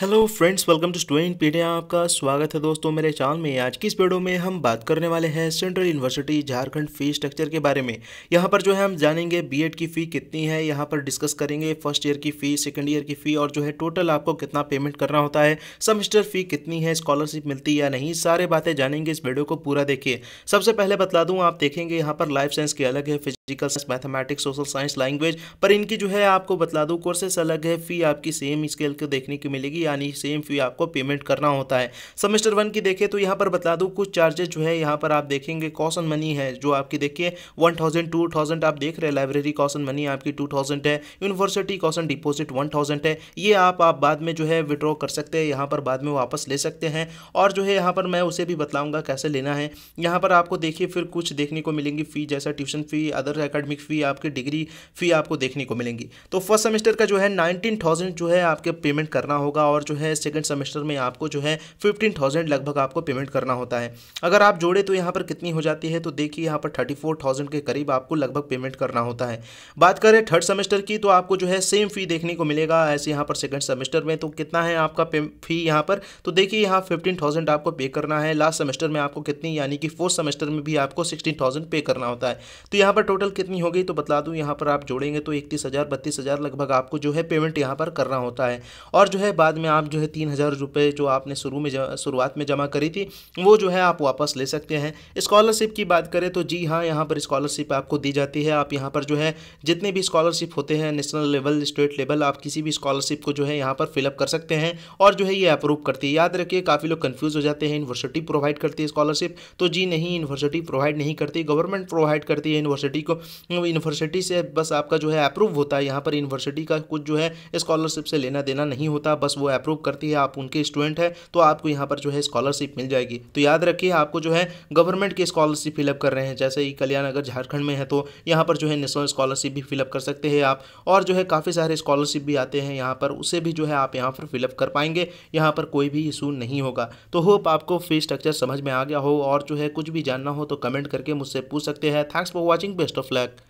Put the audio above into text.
hello friends welcome to Studentpedia आपका स्वागत है दोस्तों मेरे चैनल में आज की इस वीडियो में हम बात करने वाले हैं central university Jharkhand fee structure के बारे में यहाँ पर जो है हम जानेंगे बीएड की फ़ी कितनी है यहाँ पर डिस्कस करेंगे फर्स्ट ईयर की फ़ी सेकंड ईयर की फ़ी और जो है टोटल आपको कितना पेमेंट करना होता है सेमिस्टर फ़ी कितनी है स्कॉलरशिप मिलती या नहीं सारे बातें जानेंगे इस वीडियो को पूरा देखिए सबसे पहले बता दूँ आप देखेंगे यहाँ पर लाइफ साइंस की अलग है physical science mathematics social science language पर इनकी जो है आपको बता दूँ कोर्सेस अलग है फ़ी आपकी सेम स्केल को देखने की मिलेगी यानी सेम फ़ी आपको पेमेंट करना होता है सेमेस्टर वन की देखें तो यहाँ पर बता दूँ कुछ चार्जेस जो है यहाँ पर आप देखेंगे कॉसन मनी है जो आपकी देखिए वन थाउजेंड टू थाउजेंड आप देख रहे हैं लाइब्रेरी कॉसन मनी आपकी टू थाउजेंड है university caution deposit one thousand है ये आप आप बाद में जो है विड्रॉ कर सकते हैं यहाँ पर बाद में वापस ले सकते हैं और जो है यहाँ पर मैं उसे भी बताऊँगा कैसे लेना है यहाँ पर आपको देखिए फिर कुछ देखने को मिलेंगी फ़ी जैसा ट्यूशन फ़ी अदर और एकेडमिक फ़ी आपकी डिग्री फ़ी आपको देखने को मिलेंगी तो फर्स्ट सेमेस्टर का जो है नाइनटीन थाउजेंड जो है आपके पेमेंट करना होगा और जो है सेकेंड सेमेस्टर में आपको जो है फिफ्टीन थाउजेंड लगभग आपको पेमेंट करना होता है अगर आप जोड़े तो यहाँ पर कितनी हो जाती है तो देखिए यहाँ पर थर्टी फोर थाउजेंड के करीब आपको लगभग पेमेंट करना होता है बात करें थर्ड सेमेस्टर की तो आपको जो है सेम फ़ी देखने को मिलेगा ऐसे यहाँ पर सेकेंड सेमेस्टर में तो कितना है आपका फ़ी यहाँ पर तो देखिए यहाँ फिफ्टीन थाउजेंड आपको पे करना है लास्ट सेमेस्टर में आपको कितनी यानी कि फोर्थ सेमेस्टर में भी आपको सिक्सटीन थाउजेंड पे करना होता है तो यहाँ पर टोटल टोटल कितनी हो गई तो बता दूँ यहाँ पर आप जोड़ेंगे तो इकतीस हज़ार बत्तीस हज़ार लगभग आपको जो है पेमेंट यहाँ पर करना होता है और जो है बाद में आप जो है तीन हज़ार रुपये जो आपने शुरू में शुरुआत में जमा करी थी वो जो है आप वापस ले सकते हैं स्कॉलरशिप की बात करें तो जी हाँ यहाँ पर स्कॉलरशिप आपको दी जाती है आप यहाँ पर जो है जितने भी स्कॉलरशिप होते हैं नेशनल लेवल स्टेट लेवल आप किसी भी स्कॉलरशिप को जो है यहाँ पर फिलअप कर सकते हैं और जो है ये अप्रूव करती है याद रखिए काफ़ी लोग कन्फ्यूज़ हो जाते हैं यूनिवर्सिटी प्रोवाइड करती है स्कॉलरशिप तो जी नहीं यूनिवर्सिटी प्रोवाइड नहीं करती गवर्नमेंट प्रोवाइड करती है यूनिवर्सिटी को यूनिवर्सिटी से बस आपका जो है अप्रूव होता है यहाँ पर यूनिवर्सिटी का कुछ जो है स्कॉलरशिप से लेना देना नहीं होता बस वो अप्रूव करती है आप उनके स्टूडेंट हैं तो आपको यहाँ पर जो है स्कॉलरशिप मिल जाएगी तो याद रखिए आपको जो है गवर्नमेंट की स्कॉलरशिप फिलअप कर रहे हैं जैसे ही कल्याण अगर झारखंड में है तो यहाँ पर जो है नेशनल स्कॉलरशिप भी फिलअप कर सकते हैं आप और जो है काफ़ी सारे स्कॉलरशिप भी आते हैं यहाँ पर उसे भी जो है आप यहाँ पर फिलअप कर पाएंगे यहाँ पर कोई भी इशू नहीं होगा तो होप आपको फीस स्ट्रक्चर समझ में आ गया हो और जो है कुछ भी जानना हो तो कमेंट करके मुझसे पूछ सकते हैं thanks for watching best of the flag